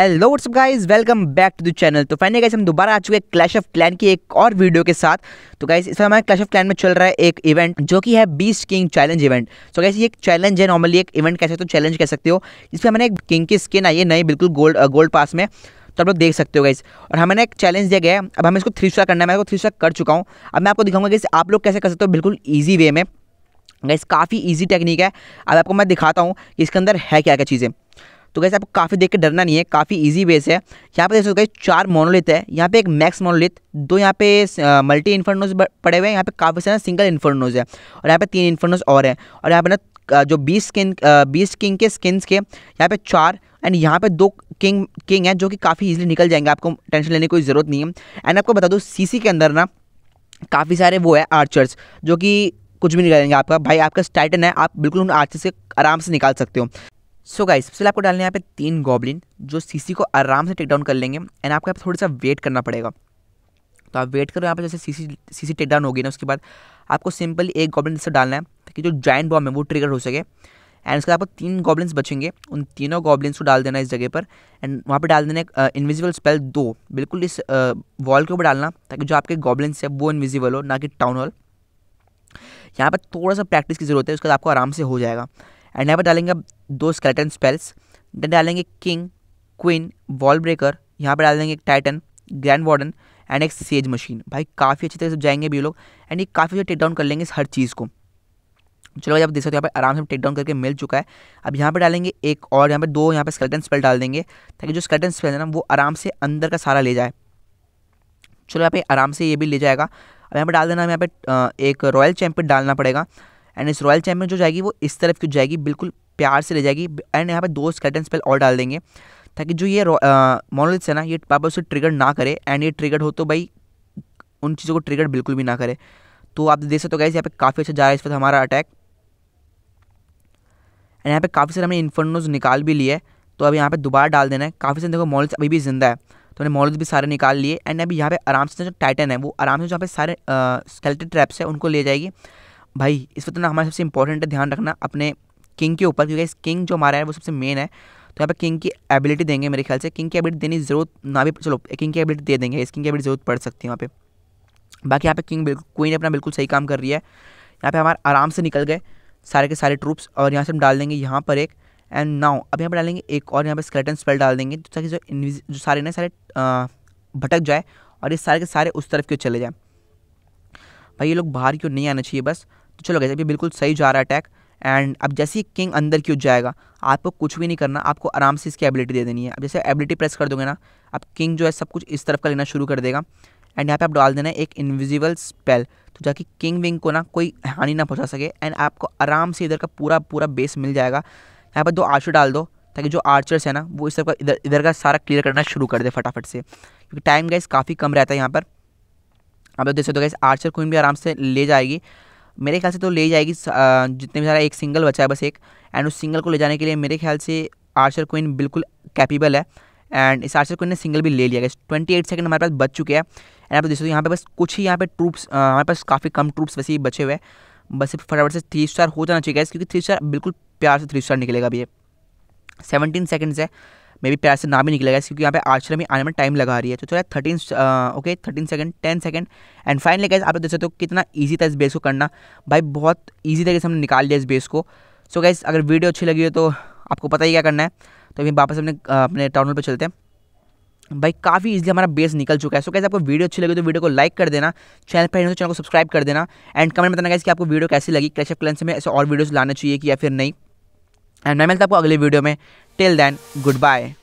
hello what's up guys welcome back to the channel तो finally guys हम दोबारा आ चुके हैं क्लैश ऑफ क्लैन की एक और वीडियो के साथ तो गाइस इस समय हमारे क्लैश ऑफ क्लैन में चल रहा है एक इवेंट जो कि है बीस किंग चैलेंज इवेंट तो गाइस ये एक चैलेंज है नॉर्मली एक इवेंट कह सकते हो चैलेंज कह सकते हो इसमें हमने एक किंग की स्किन आई है नई बिल्कुल गोल्ड गोल्ड पास में तो आप लोग देख सकते हो गाइस और हमें एक चैलेंज दिया गया अब हमें इसको थ्री स्टार करना है मैं इसको थ्री स्टार कर चुका हूँ अब मैं आपको दिखाऊंगा कि आप लोग कैसे कर सकते हो बिल्कुल ईजी वे में गाइस काफ़ी ईजी टेक्निक है अब आपको मैं दिखाता हूँ कि इसके अंदर है क्या क्या चीज़ें तो कैसे आपको काफ़ी देख के डरना नहीं है काफ़ी इजी बेस है यहाँ पे देखो कहीं चार मोनोलिथ है यहाँ पे एक मैक्स मोनोलिथ दो यहाँ पे मल्टी इन्फर्नोज पड़े हुए हैं यहाँ पे काफ़ी सारे सिंगल इन्फर्नोज है और यहाँ पे तीन इन्फर्नोज और हैं और यहाँ पे ना जो बीस स्किन बीस किंग के स्किन्स के यहाँ पे चार एंड यहाँ पे दो किंग किंग हैं जो कि काफ़ी ईजिली निकल जाएंगे आपको टेंशन लेने की कोई ज़रूरत नहीं है एंड आपको बता दूँ सी के अंदर ना काफ़ी सारे वो है आर्चर्स जो कि कुछ भी नहीं करेंगे आपका भाई आपका स्टाइटन है आप बिल्कुल उन आर्चर्स से आराम से निकाल सकते हो सो गाइस सबसे आपको डालने यहाँ पे तीन गॉबलिन जो सीसी को आराम से टेक डाउन कर लेंगे एंड आपको यहाँ थोड़ा सा वेट करना पड़ेगा तो आप वेट करो यहाँ पे जैसे सीसी सीसी टेक डाउन होगी ना उसके बाद आपको सिंपली एक गॉबलिन से डालना है ताकि जो जॉइंट बॉम्ब है वो ट्रिगर हो सके एंड उसके बाद आपको तीन गॉबलिन्स बचेंगे उन तीनों गॉबलिन्स को डाल देना इस जगह पर एंड वहाँ पर डाल देना इनविजिबल स्पेल दो बिल्कुल इस वॉल के ऊपर डालना ताकि जो आपके गॉबलिन्स है वो इनविजिबल हो ना कि टाउन हॉल यहाँ पर थोड़ा सा प्रैक्टिस की ज़रूरत है उसके बाद आपको आराम से हो जाएगा एंड यहाँ पर डालेंगे दो स्केलेटन स्पेल्स देन डालेंगे किंग क्वीन वॉल ब्रेकर यहाँ पर डाल देंगे एक टाइटन ग्रैंड वार्डन एंड एक सेज मशीन भाई काफ़ी अच्छी तरह से जाएंगे भी लोग एंड ये काफ़ी अच्छे टेक डाउन कर लेंगे इस हर चीज़ को चलो भाई आप देख सकते हो यहाँ पर आराम से टेक डाउन करके मिल चुका है अब यहाँ पर डालेंगे एक और यहाँ पर दो यहाँ पर स्केलेटन स्पेल डाल देंगे ताकि जो स्केलेटन स्पेल है ना वो आराम से अंदर का सारा ले जाए चलो यहाँ पे आराम से ये भी ले जाएगा अब यहाँ पर डाल देना हमें यहाँ पे एक रॉयल चैम्पियन डालना पड़ेगा एंड इस रॉयल चैम्पियन जो जाएगी वो इस तरफ क्यों जाएगी बिल्कुल प्यार से ले जाएगी एंड यहाँ पे दो स्केटन स्पेल और डाल देंगे ताकि जो ये मोनोलिथ्स है ना ये पापा उसे ट्रिगर ना करे एंड ये ट्रिगर हो तो भाई उन चीज़ों को ट्रिगर बिल्कुल भी ना करे तो आप देख सकते हो गाइज यहाँ पे काफ़ी अच्छा जा रहा है इस वक्त हमारा अटैक एंड यहाँ पे काफ़ी सारे हमने इन्फर्नोज निकाल भी लिए तो अब यहाँ पे दोबारा डाल देना है काफ़ी सारे देखो मॉल्स अभी भी जिंदा है तो हमने मॉल्स भी सारे निकाल लिए एंड अभी यहाँ पे आराम से जो टाइटन है वो आराम से जहाँ पे सारे स्केल्टर ट्रैप्स है उनको ले जाएगी भाई इस वक्त ना हमारा सबसे इंपॉर्टेंट है ध्यान रखना अपने किंग के ऊपर क्योंकि इस किंग जो हमारा है वो सबसे मेन है तो यहाँ पे किंग की एबिलिटी देंगे मेरे ख्याल से किंग की एबिलिटी देने की जरूरत ना भी चलो किंग की एबिलिटी दे देंगे इस किंग की एबिलिटी जरूरत पड़ सकती है वहाँ पे बाकी यहाँ पे किंग बिल्कुल क्वीन अपना बिल्कुल सही काम कर रही है यहाँ पे हमारे आराम से निकल गए सारे के सारे ट्रूप्स और यहाँ से हम डाल देंगे यहाँ पर एक एंड नाउ अब यहाँ पर डालेंगे एक और यहाँ पर स्केलेटन स्पेल डाल देंगे ताकि जो जो सारे ना सारे भटक जाए और ये सारे के सारे उस तरफ क्यों चले जाएँ भाई ये लोग बाहर क्यों नहीं आना चाहिए बस तो चलो गैस अभी बिल्कुल सही जा रहा है अटैक एंड अब जैसे ही किंग अंदर क्यों जाएगा आपको कुछ भी नहीं करना आपको आराम से इसकी एबिलिटी दे देनी है अब जैसे एबिलिटी प्रेस कर दोगे ना अब किंग जो है सब कुछ इस तरफ का लेना शुरू कर देगा एंड यहाँ पे आप डाल देना है एक इनविजिबल स्पेल तो जाकि किंग विंग को ना कोई हानि ना पहुँचा सके एंड आपको आराम से इधर का पूरा पूरा बेस मिल जाएगा यहाँ पर दो आर्चर डाल दो ताकि जो आर्चर्स है ना वो इस तरफ का इधर इधर का सारा क्लियर करना शुरू कर दे फटाफट से क्योंकि टाइम गैस काफ़ी कम रहता है यहाँ पर आप देख सकते हो गैस आर्चर क्वीन भी आराम से ले जाएगी मेरे ख्याल से तो ले जाएगी जितने भी सारा एक सिंगल बचा है बस एक एंड उस सिंगल को ले जाने के लिए मेरे ख्याल से आर्चर क्वीन बिल्कुल कैपेबल है एंड इस आर्चर क्वीन ने सिंगल भी ले लिया गया ट्वेंटी एट सेकंड हमारे पास बच चुके हैं एंड आप देख सकते हो यहाँ पे बस कुछ ही यहाँ पे ट्रूप्स हमारे पास काफ़ी कम ट्रूप्स वैसे ही बचे हुए हैं बस फटाफट से थ्री स्टार हो जाना चाहिए गैस क्योंकि थ्री स्टार बिल्कुल प्यार से थ्री स्टार निकलेगा अभी ये सेवनटीन सेकेंड्स है मे बी पैसे से ना भी निकलेगा क्योंकि यहाँ पे आश्रम में आने में टाइम लगा रही है तो थोड़ा thirteen okay thirteen second ten second and finally guys आप लोग देख सकते हो कितना ईजी था इस बेस को करना भाई बहुत ईजी तरीके से हमने निकाल लिया इस बेस को सो so गैस अगर वीडियो अच्छी लगी हो तो आपको पता ही क्या करना है तो अभी वापस अपने अपने टाउनल पर चलते हैं भाई काफ़ी इजीली हमारा बेस निकल चुका है सो so, कैसे आपको वीडियो अच्छी लगी तो वीडियो को लाइक कर देना चैनल पर तो चैनल को सब्सक्राइब कर देना एंड कमेंट बताना कैसे कि आपको वीडियो कैसी लगी क्लैश ऑफ से में ऐसे और वीडियोस लाना चाहिए कि या फिर नहीं एंड मैं मिलता आपको अगले वीडियो में टिल देन गुड बाय